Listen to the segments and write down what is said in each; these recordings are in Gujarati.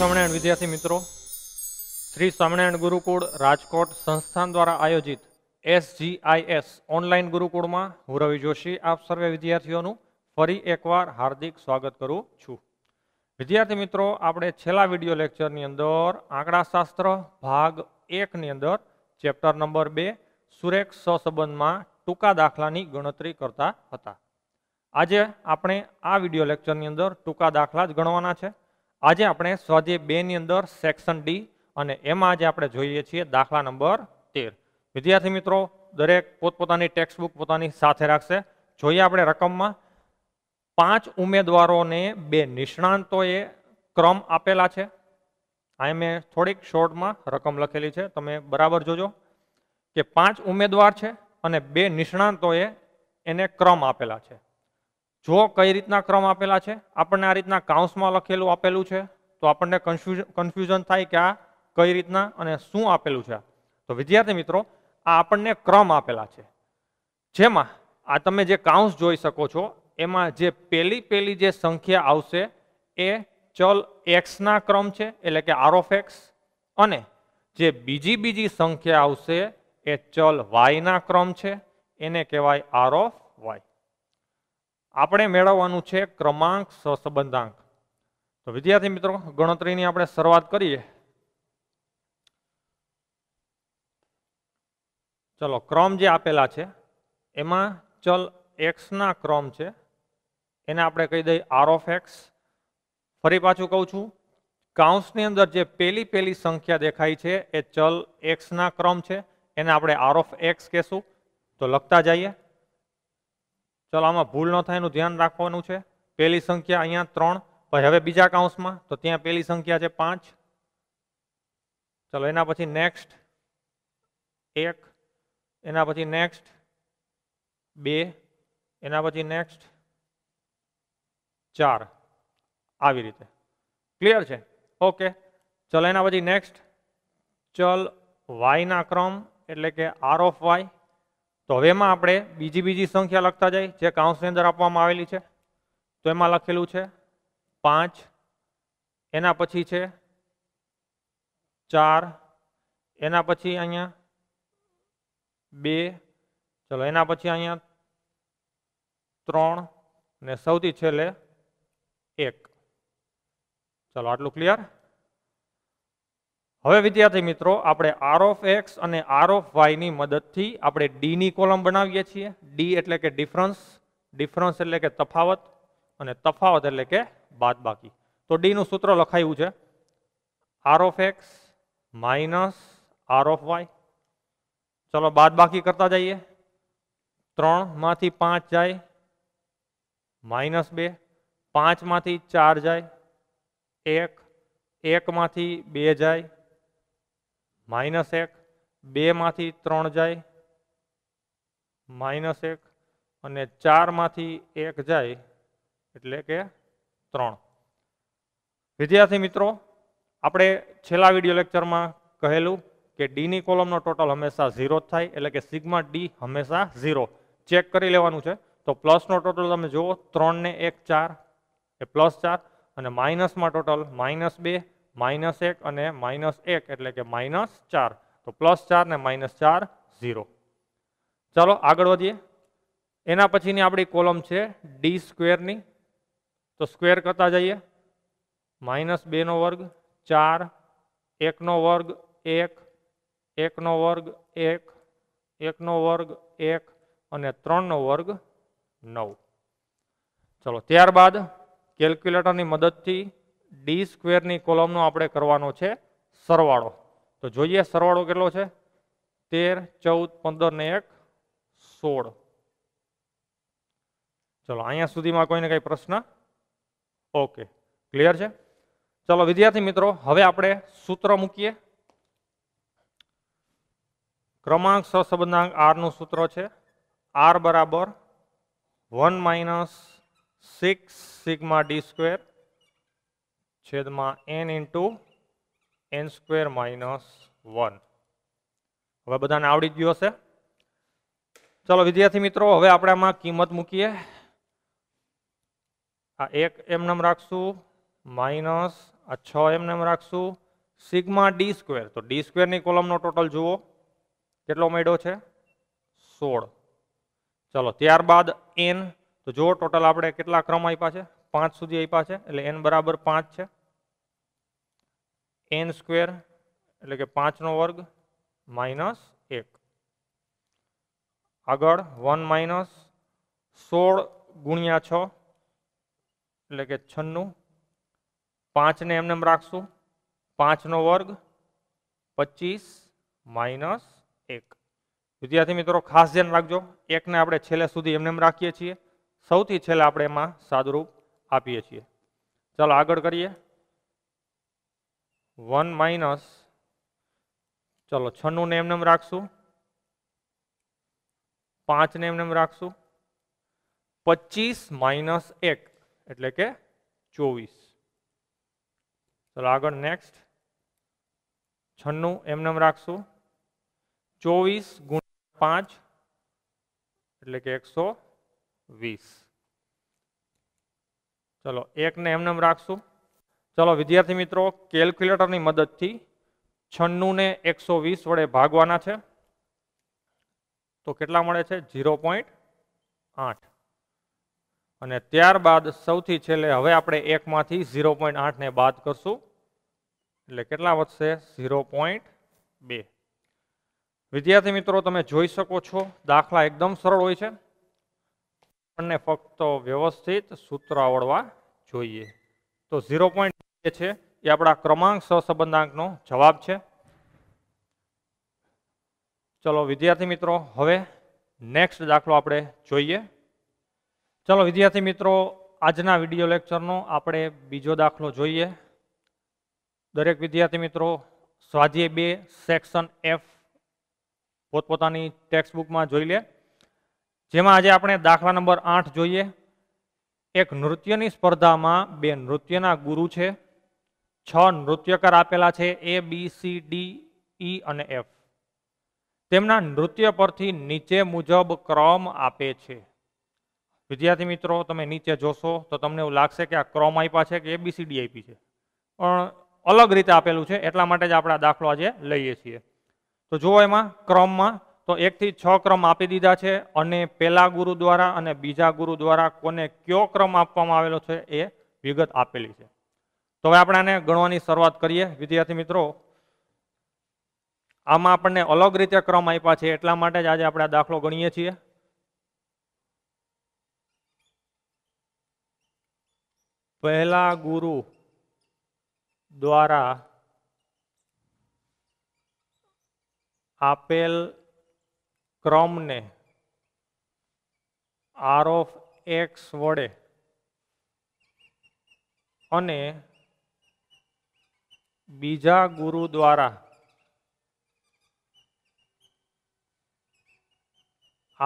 સ્વામિનારાયણ વિદ્યાર્થી મિત્રો શ્રી સ્વામિનારાયણ ગુરુકુળ રાજકોટ સંસ્થાન દ્વારા આયોજિત એસજીઆઈએસ ઓનલાઈન ગુરુકુળમાં હું રવિ જોશી આપ સર્વે વિદ્યાર્થીઓનું ફરી એકવાર હાર્દિક સ્વાગત કરું છું વિદ્યાર્થી મિત્રો આપણે છેલ્લા વિડીયો લેક્ચરની અંદર આંકડાશાસ્ત્ર ભાગ એકની અંદર ચેપ્ટર નંબર બે સુરેખ સહસંબંધમાં ટૂંકા દાખલાની ગણતરી કરતા હતા આજે આપણે આ વિડીયો લેક્ચરની અંદર ટૂંકા દાખલા જ ગણવાના છે આજે આપણે સ્વાધ્યાય બે ની અંદર સેક્શન ડી અને એમાં આજે આપણે જોઈએ છીએ દાખલા નંબર તેર વિદ્યાર્થી મિત્રો દરેક પોતપોતાની ટેક્સ્ટ બુક પોતાની સાથે રાખશે જોઈએ આપણે રકમમાં પાંચ ઉમેદવારોને બે નિષ્ણાંતોએ ક્રમ આપેલા છે અહીં મેં થોડીક શોર્ટમાં રકમ લખેલી છે તમે બરાબર જોજો કે પાંચ ઉમેદવાર છે અને બે નિષ્ણાંતોએ એને ક્રમ આપેલા છે જો કઈ રીતના ક્રમ આપેલા છે આપણને આ રીતના કાઉન્સમાં લખેલું આપેલું છે તો આપણને કન્ફ્યુઝન થાય કે આ કઈ રીતના અને શું આપેલું છે તો વિદ્યાર્થી મિત્રો આ આપણને ક્રમ આપેલા છે જેમાં આ તમે જે કાઉન્સ જોઈ શકો છો એમાં જે પેલી પેલી જે સંખ્યા આવશે એ ચલ એક્સના ક્રમ છે એટલે કે આર ઓફ એક્સ અને જે બીજી બીજી સંખ્યા આવશે એ ચલ વાયના ક્રમ છે એને કહેવાય આર ઓફ વાય આપણે મેળવવાનું છે ક્રમાંક સહસંબંધાંક તો વિદ્યાર્થી મિત્રો ગણતરીની આપણે શરૂઆત કરીએ ચલો ક્રમ જે આપેલા છે એમાં ચલ એક્સના ક્રમ છે એને આપણે કહી દઈએ આર ઓફ એક્સ ફરી પાછું કહું છું કાઉન્સની અંદર જે પહેલી પહેલી સંખ્યા દેખાય છે એ ચલ એક્સના ક્રમ છે એને આપણે આર ઓફ એક્સ કહેશું તો લખતા જઈએ ચલો આમાં ભૂલ ન થાય એનું ધ્યાન રાખવાનું છે પહેલી સંખ્યા અહીંયા ત્રણ પછી હવે બીજા કાઉન્સમાં તો ત્યાં પહેલી સંખ્યા છે પાંચ ચલો એના પછી નેક્સ્ટ એક એના પછી નેક્સ્ટ બે એના પછી નેક્સ્ટ ચાર આવી રીતે ક્લિયર છે ઓકે ચલો એના પછી નેક્સ્ટ ચલ વાયના ક્રમ એટલે કે આર ઓફ વાય તો હવેમાં આપણે બીજી બીજી સંખ્યા લખતા જાય જે કાઉન્સની અંદર આપવામાં આવેલી છે તો એમાં લખેલું છે પાંચ એના પછી છે ચાર એના પછી અહીંયા બે ચલો એના પછી અહીંયા ત્રણ ને સૌથી છેલ્લે એક ચલો આટલું ક્લિયર હવે વિદ્યાર્થી મિત્રો આપણે આર ઓફ એક્સ અને આર ઓફ વાયની મદદથી આપણે ડીની કોલમ બનાવીએ છીએ ડી એટલે કે ડિફરન્સ ડિફરન્સ એટલે કે તફાવત અને તફાવત એટલે કે બાદ બાકી તો ડીનું સૂત્ર લખાયું છે R of X minus R of Y ચલો બાકી કરતા જઈએ ત્રણમાંથી પાંચ જાય માઇનસ બે પાંચમાંથી ચાર જાય એક એકમાંથી બે જાય માઇનસ એક બેમાંથી ત્રણ જાય માઇનસ એક અને ચારમાંથી એક જાય એટલે કે ત્રણ વિદ્યાર્થી મિત્રો આપણે છેલ્લા વિડીયો લેક્ચરમાં કહેલું કે ડીની કોલમનો ટોટલ હંમેશા ઝીરો જ થાય એટલે કે સિગમા ડી હંમેશા ઝીરો ચેક કરી લેવાનું છે તો પ્લસનો ટોટલ તમે જુઓ ત્રણને એક ચાર એ પ્લસ ચાર અને માઇનસમાં ટોટલ માઇનસ બે માઇનસ એક અને માઇનસ એક એટલે કે માઇનસ ચાર તો પ્લસ ચાર ને માઇનસ ચાર ઝીરો ચાલો આગળ વધીએ એના પછીની આપણી કોલમ છે ડી સ્ક્વેરની તો સ્ક્વેર કરતા જઈએ માઇનસ બેનો વર્ગ ચાર એકનો વર્ગ એક એકનો વર્ગ એક એકનો વર્ગ એક અને ત્રણનો વર્ગ નવ ચલો ત્યારબાદ કેલ્ક્યુલેટરની મદદથી ડી સ્ક્વેરની કોલમનો આપણે કરવાનો છે સરવાળો તો જોઈએ સરવાળો કેટલો છે તેર ચૌદ પંદર ને એક સોળ ચલો અહીંયા સુધીમાં કોઈને કંઈ પ્રશ્ન ઓકે ક્લિયર છે ચલો વિદ્યાર્થી મિત્રો હવે આપણે સૂત્ર મૂકીએ ક્રમાંક સહસંબંધાંક આરનું સૂત્ર છે આર બરાબર one minus six sigma D square છેદમાં N into N square minus one હવે બધાને આવડી ગયો હશે ચલો વિદ્યાર્થી મિત્રો હવે આપણે આમાં કિંમત મૂકીએ આ એક એમનેમ રાખશું માઇનસ આ છ એમનેમ રાખશું સિગ્મા ડી સ્ક્વેર તો ડી સ્ક્વેરની કોલમનો ટોટલ જુઓ કેટલો મળ્યો છે સોળ ચલો ત્યારબાદ એન તો જુઓ ટોટલ આપણે કેટલા ક્રમ આપ્યા છે પાંચ સુધી આપ્યા છે એટલે એન બરાબર પાંચ છે એન સ્ક્વેર એટલે કે પાંચનો વર્ગ માઇનસ એક આગળ વન માઇનસ સોળ ગુણ્યા છ એટલે કે છન્નું પાંચને એમને એમ રાખશું પાંચનો વર્ગ પચીસ માઇનસ એક વિદ્યાર્થી મિત્રો ખાસ ધ્યાન રાખજો એકને આપણે છેલ્લે સુધી એમને એમ રાખીએ છીએ સૌથી છેલ્લે આપણે એમાં સાદુરૂપ આપીએ છીએ ચાલો આગળ કરીએ वन मईनस चलो छनु ने एमनेम राखसु पांच ने एमनेम राखसु पचीस मईनस एक एट्ले चौबीस चलो आग नेक्स्ट छन्नू एम नम राखसु चौबीस गुण पांच एट्ले एक सौ वीस चलो एक ने एमनेम राखसू ચલો વિદ્યાર્થી મિત્રો કેલ્ક્યુલેટરની મદદથી છન્નુંને એકસો વીસ વડે ભાગવાના છે તો કેટલા મળે છે ઝીરો પોઈન્ટ આઠ અને ત્યારબાદ સૌથી છેલ્લે હવે આપણે એકમાંથી ઝીરો પોઈન્ટ આઠને બાદ કરશું એટલે કેટલા વધશે ઝીરો પોઈન્ટ બે વિદ્યાર્થી મિત્રો તમે જોઈ શકો છો દાખલા એકદમ સરળ હોય છે આપણને ફક્ત વ્યવસ્થિત સૂત્ર આવડવા જોઈએ તો ઝીરો પોઈન્ટ જે છે એ આપણા ક્રમાંક સહસંબંધાંકનો જવાબ છે ચલો વિદ્યાર્થી મિત્રો હવે નેક્સ્ટ દાખલો આપણે જોઈએ ચલો વિદ્યાર્થી મિત્રો આજના વિડીયો લેક્ચરનો આપણે બીજો દાખલો જોઈએ દરેક વિદ્યાર્થી મિત્રો સ્વાધ્યાય બે સેક્શન એફ પોતપોતાની ટેક્સ્ટબુકમાં જોઈ લે જેમાં આજે આપણે દાખલા નંબર આઠ જોઈએ એક નૃત્યની સ્પર્ધામાં બે નૃત્યના ગુરુ છે છ નૃત્યકાર આપેલા છે એ બી સી ડી ઈ અને એફ તેમના નૃત્ય પરથી નીચે મુજબ ક્રમ આપે છે વિદ્યાર્થી મિત્રો તમે નીચે જોશો તો તમને એવું લાગશે કે આ ક્રમ આપ્યા છે કે એ એબીસીડી આપી છે પણ અલગ રીતે આપેલું છે એટલા માટે જ આપણે દાખલો આજે લઈએ છીએ તો જુઓ એમાં ક્રમમાં તો એકથી છ ક્રમ આપી દીધા છે અને પહેલા ગુરુ દ્વારા અને બીજા ગુરુ દ્વારા કોને કયો ક્રમ આપવામાં આવેલો છે એ વિગત આપેલી છે તો હવે આપણે આને ગણવાની શરૂઆત કરીએ વિદ્યાર્થી મિત્રો આમાં આપણને અલગ રીતે ક્રમ આપ્યા છે એટલા માટે જ આજે આપણે દાખલો ગણીએ છીએ પહેલા ગુરુ દ્વારા આપેલ ક્રમને આર ઓફ એક્સ વડે અને બીજા ગુરુ દ્વારા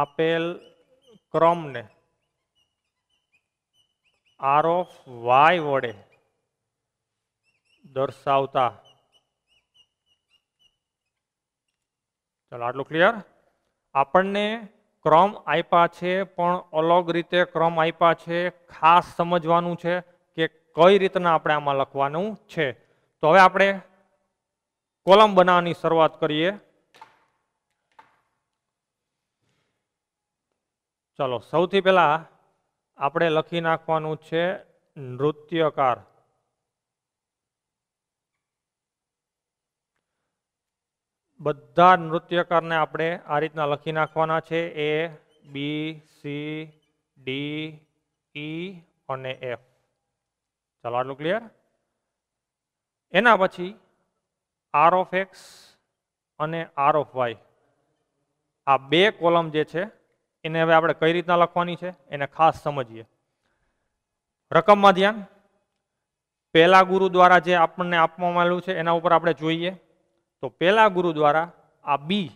આપેલ ક્રમને આર ઓફ વાય વડે દર્શાવતા ચાલો આટલું ક્લિયર આપણને ક્રમ આપ્યા છે પણ અલગ રીતે ક્રમ આપ્યા છે ખાસ સમજવાનું છે કે કઈ રીતના આપણે આમાં લખવાનું છે તો હવે આપણે કોલમ બનાવવાની શરૂઆત કરીએ ચલો સૌથી પહેલાં આપણે લખી નાખવાનું છે નૃત્યકાર બધા નૃત્યકારને આપણે આ રીતના લખી નાખવાના છે એ બી સી ડી ઈ અને એફ ચાલો આટલું ક્લિયર એના પછી આર ઓફ એક્સ અને આર ઓફ વાય આ બે કોલમ જે છે એને હવે આપણે કઈ રીતના લખવાની છે એને ખાસ સમજીએ રકમમાં ધ્યાન પહેલા ગુરુ દ્વારા જે આપણને આપવામાં આવેલું છે એના ઉપર આપણે જોઈએ તો પહેલા ગુરુ દ્વારા આ બી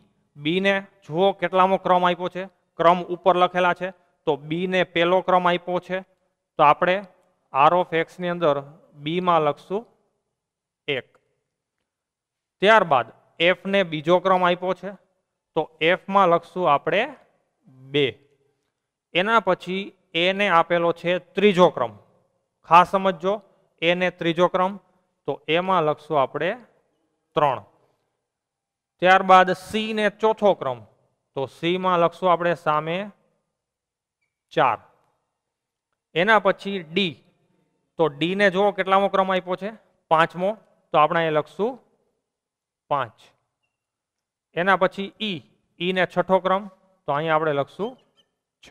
બીને જુઓ કેટલામો ક્રમ આપ્યો છે ક્રમ ઉપર લખેલા છે તો બીને પહેલો ક્રમ આપ્યો છે તો આપણે આર ઓફ એક્સની અંદર બીમાં લખશું એક ત્યારબાદ એફને બીજો ક્રમ આપ્યો છે તો એફમાં લખશું આપણે બે એના પછી એને આપેલો છે ત્રીજો ક્રમ ખાસ સમજો એને ત્રીજો ક્રમ તો એમાં લખશું આપણે ત્રણ ત્યારબાદ સી ને ચોથો ક્રમ તો સીમાં લખશું આપણે સામે ચાર એના પછી ડી તો ડીને જુઓ કેટલામો ક્રમ આપ્યો છે પાંચમો તો આપણે એ લખશું પાંચ એના પછી ઈ ઈને છઠ્ઠો ક્રમ તો અહીં આપણે લખશું છ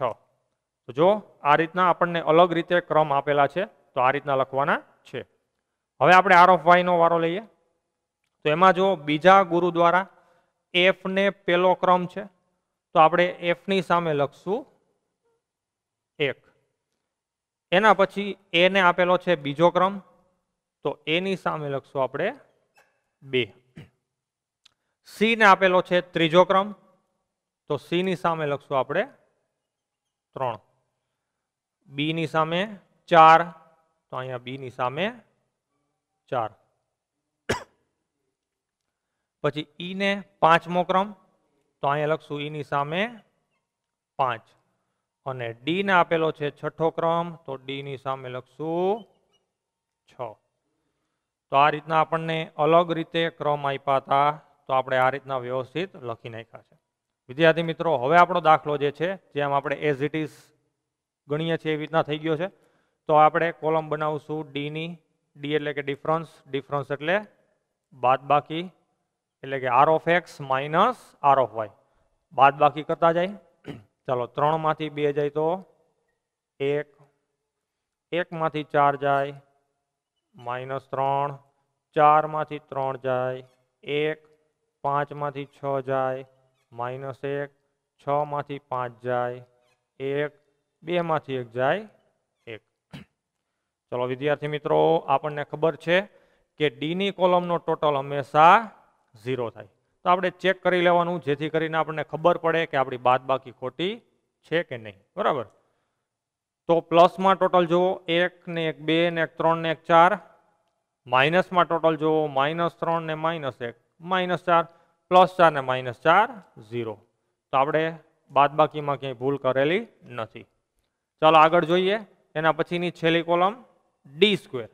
તો જો આ રીતના આપણને અલગ રીતે ક્રમ આપેલા છે તો આ રીતના લખવાના છે હવે આપણે આર ઓફ વાયનો વારો લઈએ તો એમાં જો બીજા ગુરુ દ્વારા એફને પેલો ક્રમ છે તો આપણે એફની સામે લખશું એક એના પછી એને આપેલો છે બીજો ક્રમ તો એની સામે લખશું આપણે બે સીને આપેલો છે ત્રીજો ક્રમ તો સીની સામે લખશું આપણે ત્રણ બીની સામે ચાર તો અહીંયા બીની સામે ચાર પછી ઈને e પાંચમો ક્રમ તો અહીંયા લખશું ઈની e સામે પાંચ અને ડીને આપેલો છે છઠ્ઠો ક્રમ તો ડીની સામે લખશું છ તો આ રીતના આપણને અલગ રીતે ક્રમ આપ્યા હતા તો આપણે આ રીતના વ્યવસ્થિત લખી નાખ્યા છે વિદ્યાર્થી મિત્રો હવે આપણો દાખલો જે છે જેમ આપણે એઝ ઇટ ઇઝ ગણીએ છીએ એવી રીતના થઈ ગયો છે તો આપણે કોલમ બનાવશું ડીની ડી એટલે કે ડિફરન્સ ડિફરન્સ એટલે બાદ બાકી એટલે કે R of X minus R of Y બાદ બાકી કરતા જાય ચાલો ત્રણમાંથી બે જાય તો એક એકમાંથી ચાર જાય માઇનસ ત્રણ ચારમાંથી ત્રણ જાય એક પાંચમાંથી છ જાય માઇનસ એક છમાંથી પાંચ જાય એક બેમાંથી એક જાય એક ચલો વિદ્યાર્થી મિત્રો આપણને ખબર છે કે ડીની કોલમનો ટોટલ હંમેશા ઝીરો થાય તો આપણે ચેક કરી લેવાનું જેથી કરીને આપણને ખબર પડે કે આપણી બાદબાકી ખોટી છે કે નહીં બરાબર તો પ્લસમાં ટોટલ જુઓ એક ને એક બે ને એક ત્રણ ને એક ચાર માઇનસમાં ટોટલ જુઓ માઇનસ ત્રણ ને માઇનસ એક માઇનસ ચાર પ્લસ ચાર ને માઇનસ ચાર ઝીરો તો આપણે બાદ બાકીમાં ક્યાંય ભૂલ કરેલી નથી ચાલો આગળ જોઈએ એના પછીની છેલ્લી કોલમ ડી સ્ક્વેર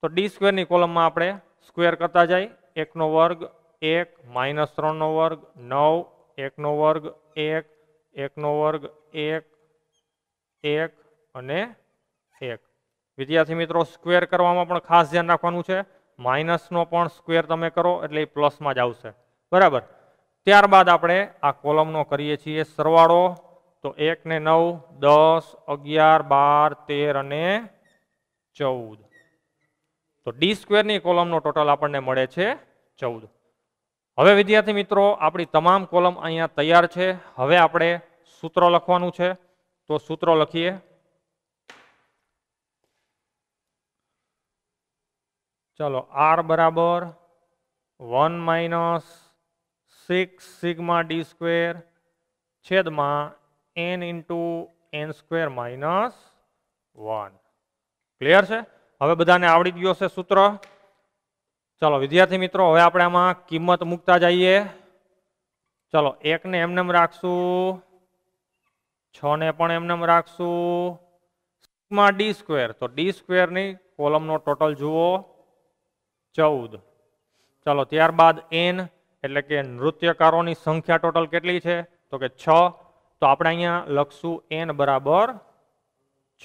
તો ડી સ્ક્વેરની કોલમમાં આપણે સ્ક્વેર કરતા જાય એકનો વર્ગ એક માઇનસ ત્રણનો વર્ગ નવ એકનો વર્ગ એક એકનો વર્ગ એક એક અને એક વિદ્યાર્થી મિત્રો સ્ક્વેર કરવામાં પણ ખાસ ધ્યાન રાખવાનું છે માઇનસનો પણ સ્ક્વેર તમે કરો એટલે એ પ્લસમાં જ આવશે બરાબર ત્યારબાદ આપણે આ કોલમનો કરીએ છીએ સરવાળો તો એકને નવ દસ અગિયાર બાર તેર અને ચૌદ તો ડી સ્ક્વેરની કોલમનો ટોટલ આપણને મળે છે ચૌદ હવે વિદ્યાર્થી મિત્રો આપણી તમામ કોલમ અહીંયા તૈયાર છે હવે આપણે સૂત્ર લખવાનું છે તો સૂત્ર લખીએ ચલો આર બરાબર one minus six sigma D square છેદમાં N into N square minus one clear છે હવે બધાને આવડી ગયો છે સૂત્ર ચલો વિદ્યાર્થી મિત્રો હવે આપણે આમાં કિંમત મૂકતા જઈએ ચલો એકને એમનેમ રાખશું છ ને પણ એમનેમ રાખશું સિગ્મા ડી સ્ક્વેર તો ડી સ્ક્વેરની કોલમનો ટોટલ જુઓ ચૌદ ચલો ત્યારબાદ એન એટલે કે નૃત્યકારોની સંખ્યા ટોટલ કેટલી છે તો કે છ તો આપણે અહીંયા લખશું એન બરાબર છ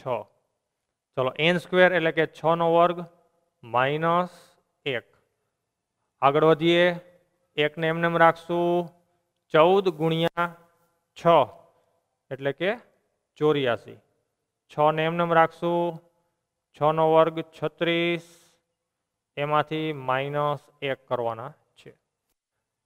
ચલો એન સ્ક્વેર એટલે કે છનો વર્ગ માઇનસ એક આગળ વધીએ એકને એમને એમ રાખશું ચૌદ ગુણ્યા છ એટલે કે ચોર્યાસી છને એમને એમ રાખશું છનો વર્ગ છત્રીસ એમાંથી માઇનસ એક કરવાના છે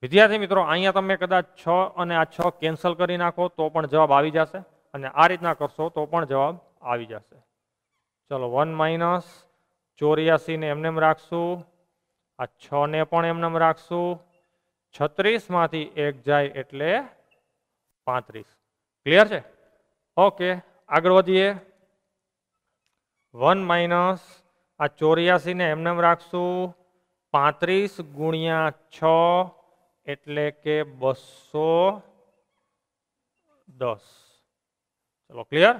વિદ્યાર્થી મિત્રો અહીંયા તમે કદાચ છ અને આ છ કેન્સલ કરી નાખો તો પણ જવાબ આવી જશે અને આ રીતના કરશો તો પણ જવાબ આવી જશે ચલો વન માઇનસ ચોર્યાસીને એમને એમ રાખશું આ છ ને પણ એમને રાખશું છત્રીસમાંથી એક જાય એટલે પાંત્રીસ ક્લિયર છે ઓકે આગળ વધીએ વન માઇનસ આ ચોર્યાસીને એમને રાખશું પાંત્રીસ ગુણ્યા છ એટલે કે બસો દસ ચલો ક્લિયર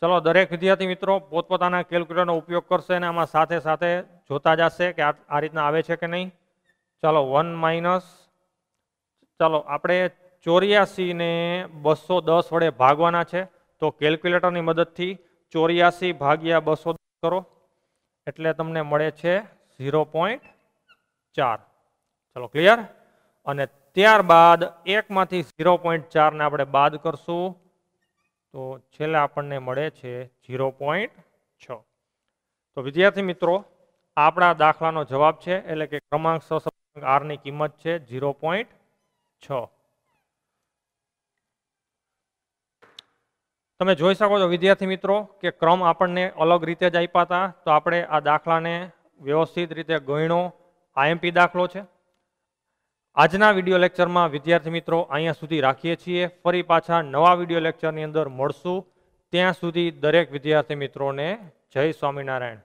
ચલો દરેક વિદ્યાર્થી મિત્રો પોતપોતાના કેલ્ક્યુલેટરનો ઉપયોગ કરશે અને આમાં સાથે સાથે જોતા જશે કે આ રીતના આવે છે કે નહીં ચાલો વન માઇનસ ચાલો આપણે ચોર્યાસીને બસો દસ વડે ભાગવાના છે તો કેલ્ક્યુલેટરની મદદથી ચોર્યાસી ભાગ્યા બસો કરો એટલે તમને મળે છે ઝીરો પોઈન્ટ ચાર ચલો ક્લિયર અને ત્યારબાદ એકમાંથી ઝીરો પોઈન્ટ ચારને આપણે બાદ કરશું તો છેલ્લે આપણને મળે છે ઝીરો પોઈન્ટ છ તો વિદ્યાર્થી મિત્રો આપણા દાખલાનો જવાબ છે એટલે કે ક્રમાંક સસંગ આરની કિંમત છે ઝીરો પોઈન્ટ છ તમે જોઈ શકો છો વિદ્યાર્થી મિત્રો કે ક્રમ આપણને અલગ રીતે જ આપ્યા હતા તો આપણે આ દાખલાને વ્યવસ્થિત રીતે ગણો આઈએમપી દાખલો છે આજના વિડીયો લેક્ચરમાં વિદ્યાર્થી મિત્રો અહીંયા સુધી રાખીએ છીએ ફરી પાછા નવા વિડીયો લેક્ચરની અંદર મળશું ત્યાં સુધી દરેક વિદ્યાર્થી મિત્રોને જય સ્વામિનારાયણ